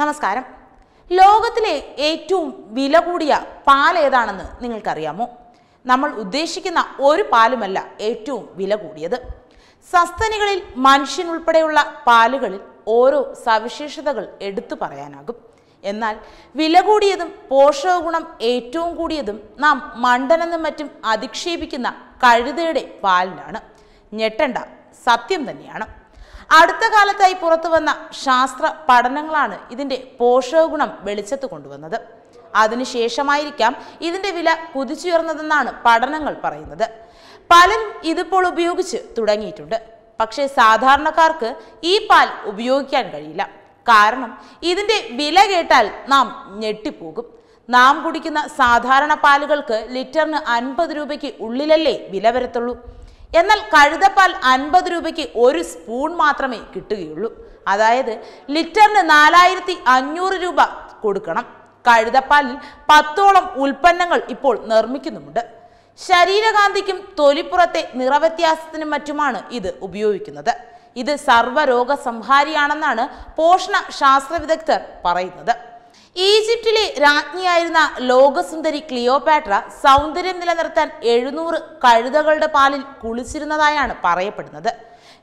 നമസ്കാരം ലോകത്തിലെ ഏറ്റവും വില കൂടിയ പാൽ ഏതാണെന്ന് നിങ്ങൾക്കറിയാമോ നമ്മൾ ഉദ്ദേശിക്കുന്ന ഒരു പാലുമല്ല ഏറ്റവും വില കൂടിയത് സസ്തനികളിൽ മനുഷ്യൻ ഉൾപ്പെടെയുള്ള പാലുകളിൽ ഓരോ സവിശേഷതകൾ എടുത്തു പറയാനാകും എന്നാൽ വില കൂടിയതും പോഷകഗുണം ഏറ്റവും കൂടിയതും നാം മണ്ടനെന്നും മറ്റും അധിക്ഷേപിക്കുന്ന കഴുതയുടെ പാലിനാണ് ഞെട്ടണ്ട സത്യം തന്നെയാണ് അടുത്ത കാലത്തായി പുറത്തുവന്ന ശാസ്ത്ര പഠനങ്ങളാണ് ഇതിൻ്റെ പോഷകഗുണം വെളിച്ചത്ത് കൊണ്ടുവന്നത് അതിനുശേഷമായിരിക്കാം ഇതിൻ്റെ വില കുതിച്ചുയർന്നതെന്നാണ് പഠനങ്ങൾ പറയുന്നത് പലരും ഇതിപ്പോൾ ഉപയോഗിച്ച് തുടങ്ങിയിട്ടുണ്ട് പക്ഷേ സാധാരണക്കാർക്ക് ഈ പാൽ ഉപയോഗിക്കാൻ കഴിയില്ല കാരണം ഇതിൻ്റെ വില കേട്ടാൽ നാം ഞെട്ടിപ്പോകും നാം കുടിക്കുന്ന സാധാരണ പാലുകൾക്ക് ലിറ്ററിന് അൻപത് രൂപയ്ക്ക് ഉള്ളിലല്ലേ വില വരത്തുള്ളൂ എന്നാൽ കഴുതപ്പാൽ അൻപത് രൂപയ്ക്ക് ഒരു സ്പൂൺ മാത്രമേ കിട്ടുകയുള്ളൂ അതായത് ലിറ്ററിന് നാലായിരത്തി അഞ്ഞൂറ് രൂപ കൊടുക്കണം കഴുതപ്പാലിൽ പത്തോളം ഉൽപ്പന്നങ്ങൾ ഇപ്പോൾ നിർമ്മിക്കുന്നുമുണ്ട് ശരീരകാന്തിക്കും തൊലിപ്പുറത്തെ നിറവ്യത്യാസത്തിനും മറ്റുമാണ് ഇത് ഉപയോഗിക്കുന്നത് ഇത് സർവ്വരോഗ സംഹാരിയാണെന്നാണ് പോഷണ ശാസ്ത്ര വിദഗ്ധർ പറയുന്നത് ഈജിപ്തിലെ രാജ്ഞിയായിരുന്ന ലോകസുന്ദരി ക്ലിയോപാട്ര സൗന്ദര്യം നിലനിർത്താൻ എഴുന്നൂറ് കഴുതകളുടെ പാലിൽ കുളിച്ചിരുന്നതായാണ് പറയപ്പെടുന്നത്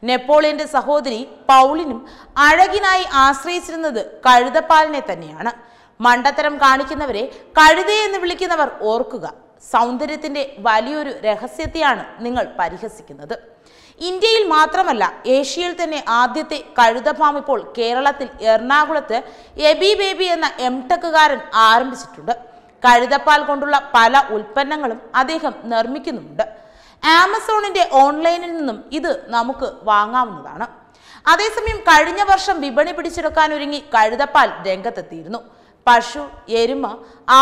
നെപ്പോളിയന്റെ സഹോദരി പൗളിനും അഴകിനായി ആശ്രയിച്ചിരുന്നത് കഴുതപ്പാലിനെ തന്നെയാണ് മണ്ടത്തരം കാണിക്കുന്നവരെ കഴുതയെന്ന് വിളിക്കുന്നവർ ഓർക്കുക സൗന്ദര്യത്തിന്റെ വലിയൊരു രഹസ്യത്തെയാണ് നിങ്ങൾ പരിഹസിക്കുന്നത് ഇന്ത്യയിൽ മാത്രമല്ല ഏഷ്യയിൽ തന്നെ ആദ്യത്തെ കഴുതഫാം ഇപ്പോൾ കേരളത്തിൽ എറണാകുളത്ത് എബി ബേബി എന്ന എം ടെക്കുകാരൻ ആരംഭിച്ചിട്ടുണ്ട് കഴുതപ്പാൽ കൊണ്ടുള്ള പല ഉൽപ്പന്നങ്ങളും അദ്ദേഹം നിർമ്മിക്കുന്നുണ്ട് ആമസോണിന്റെ ഓൺലൈനിൽ നിന്നും ഇത് നമുക്ക് വാങ്ങാവുന്നതാണ് അതേസമയം കഴിഞ്ഞ വർഷം വിപണി പിടിച്ചെടുക്കാനൊരുങ്ങി കഴുതപ്പാൽ രംഗത്തെത്തിയിരുന്നു പശു എരുമ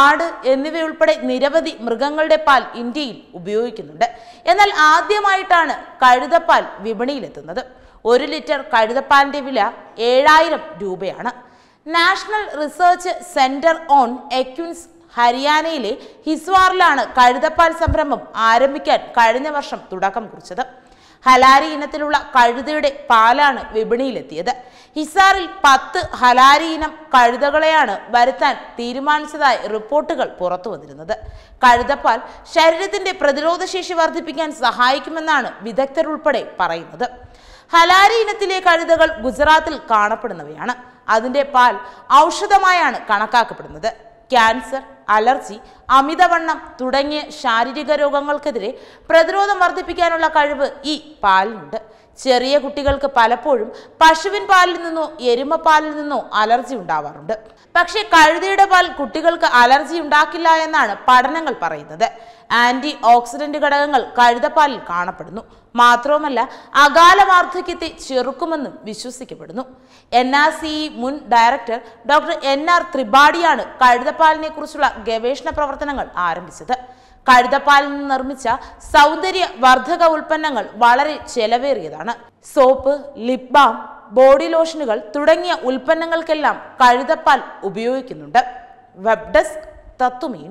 ആട് എന്നിവയുൾപ്പെടെ നിരവധി മൃഗങ്ങളുടെ പാൽ ഇന്ത്യയിൽ ഉപയോഗിക്കുന്നുണ്ട് എന്നാൽ ആദ്യമായിട്ടാണ് കഴുതപ്പാൽ വിപണിയിലെത്തുന്നത് ഒരു ലിറ്റർ കഴുതപ്പാലിന്റെ വില ഏഴായിരം രൂപയാണ് national research centre on equines ഹരിയാനയിലെ ഹിസ്വാറിലാണ് കഴുതപ്പാൽ സംരംഭം ആരംഭിക്കാൻ കഴിഞ്ഞ വർഷം തുടക്കം കുറിച്ചത് ഹലാരി ഇനത്തിലുള്ള കഴുതയുടെ പാലാണ് വിപണിയിലെത്തിയത് ഹിസാറിൽ പത്ത് ഹലാരി ഇനം കഴുതകളെയാണ് വരുത്താൻ തീരുമാനിച്ചതായി റിപ്പോർട്ടുകൾ പുറത്തു വന്നിരുന്നത് കഴുതപ്പാൽ ശരീരത്തിന്റെ പ്രതിരോധശേഷി വർദ്ധിപ്പിക്കാൻ സഹായിക്കുമെന്നാണ് വിദഗ്ധരുൾപ്പെടെ പറയുന്നത് ഹലാരി ഇനത്തിലെ കഴുതകൾ ഗുജറാത്തിൽ കാണപ്പെടുന്നവയാണ് അതിന്റെ പാൽ ഔഷധമായാണ് കണക്കാക്കപ്പെടുന്നത് ക്യാൻസർ അലർജി അമിതവണ്ണം തുടങ്ങിയ ശാരീരിക രോഗങ്ങൾക്കെതിരെ പ്രതിരോധം വർദ്ധിപ്പിക്കാനുള്ള കഴിവ് ഈ പാലിനുണ്ട് ചെറിയ കുട്ടികൾക്ക് പലപ്പോഴും പശുവിൻ പാലിൽ നിന്നോ എരുമപ്പാലിൽ നിന്നോ അലർജി ഉണ്ടാവാറുണ്ട് പക്ഷേ കഴുതയുടെ പാൽ കുട്ടികൾക്ക് അലർജി ഉണ്ടാക്കില്ല എന്നാണ് പഠനങ്ങൾ പറയുന്നത് ആന്റി ഓക്സിഡന്റ് ഘടകങ്ങൾ കഴുതപ്പാലിൽ കാണപ്പെടുന്നു മാത്രവുമല്ല അകാല വാർദ്ധക്യത്തെ ചെറുക്കുമെന്നും വിശ്വസിക്കപ്പെടുന്നു എൻ ആർ സി മുൻ ഡയറക്ടർ ഡോക്ടർ എൻ ആർ ത്രിപാഠിയാണ് കഴുതപ്പാലിനെ കുറിച്ചുള്ള ഗവേഷണ പ്രവർത്തനങ്ങൾ ആരംഭിച്ചത് കഴുതപ്പാലിൽ നിന്ന് നിർമ്മിച്ച സൗന്ദര്യ വർദ്ധക ഉൽപ്പന്നങ്ങൾ വളരെ ചെലവേറിയതാണ് സോപ്പ് ലിപ് ബാം ബോഡി ലോഷനുകൾ തുടങ്ങിയ ഉൽപ്പന്നങ്ങൾക്കെല്ലാം കഴുതപ്പാൽ ഉപയോഗിക്കുന്നുണ്ട് വെബ് ഡെസ്ക് തത്വമീ